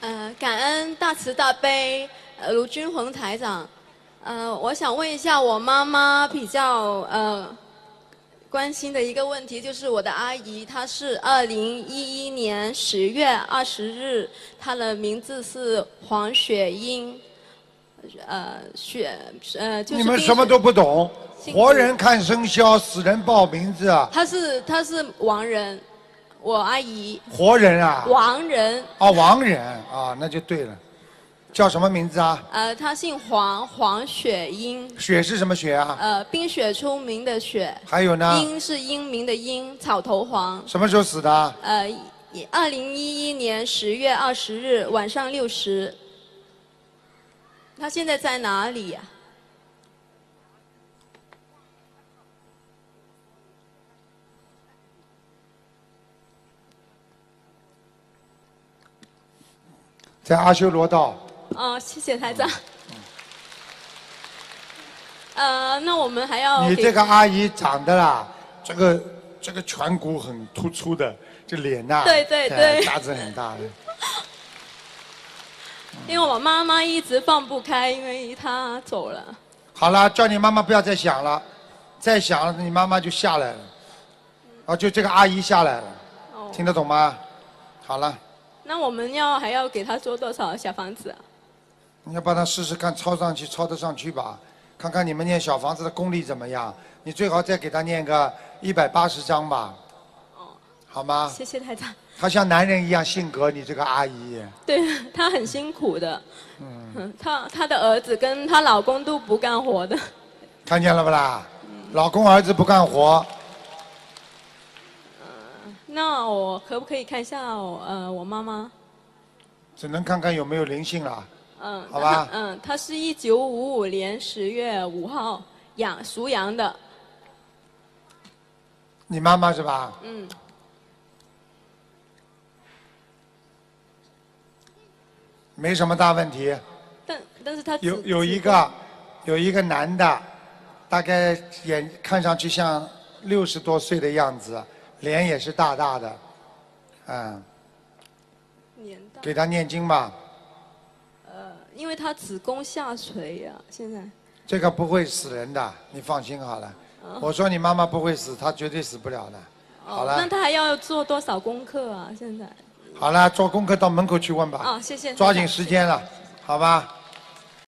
呃，感恩大慈大悲，卢军宏台长。呃，我想问一下，我妈妈比较呃关心的一个问题，就是我的阿姨，她是二零一一年十月二十日，她的名字是黄雪英。呃，雪，呃，就是。你们什么都不懂，活人看生肖，死人报名字啊。她是她是亡人。我阿姨，活人啊，亡人啊，亡人啊，那就对了。叫什么名字啊？呃，他姓黄，黄雪英。雪是什么雪啊？呃，冰雪聪明的雪。还有呢？英是英明的英，草头黄。什么时候死的？呃，二零一一年十月二十日晚上六时。他现在在哪里？在阿修罗道。啊，谢谢台长。呃，那我们还要。你这个阿姨长得啦，这个这个颧骨很突出的，这脸呐，对对对，价值很大的。因为我妈妈一直放不开，因为她走了。好了，叫你妈妈不要再想了，再想了你妈妈就下来了，啊，就这个阿姨下来了，听得懂吗？好了。那我们要还要给他做多少小房子？你要帮他试试看抄上去，抄得上去吧？看看你们念小房子的功力怎么样？你最好再给他念个一百八十章吧？哦，好吗？谢谢台长。他像男人一样性格，你这个阿姨。对，他很辛苦的。嗯，他他的儿子跟他老公都不干活的。看见了不啦？老公儿子不干活。那我可不可以看一下呃我妈妈？只能看看有没有灵性了。嗯，好吧。嗯，她是一九五五年十月五号养属羊的。你妈妈是吧？嗯。没什么大问题。但但是她有有一个有一个男的，大概眼看上去像六十多岁的样子。脸也是大大的，嗯，大。给他念经吧。呃，因为她子宫下垂呀，现在。这个不会死人的，你放心好了。我说你妈妈不会死，她绝对死不了的。好了，那她还要做多少功课啊？现在。好了，做功课到门口去问吧。啊，谢谢。抓紧时间了，好吧。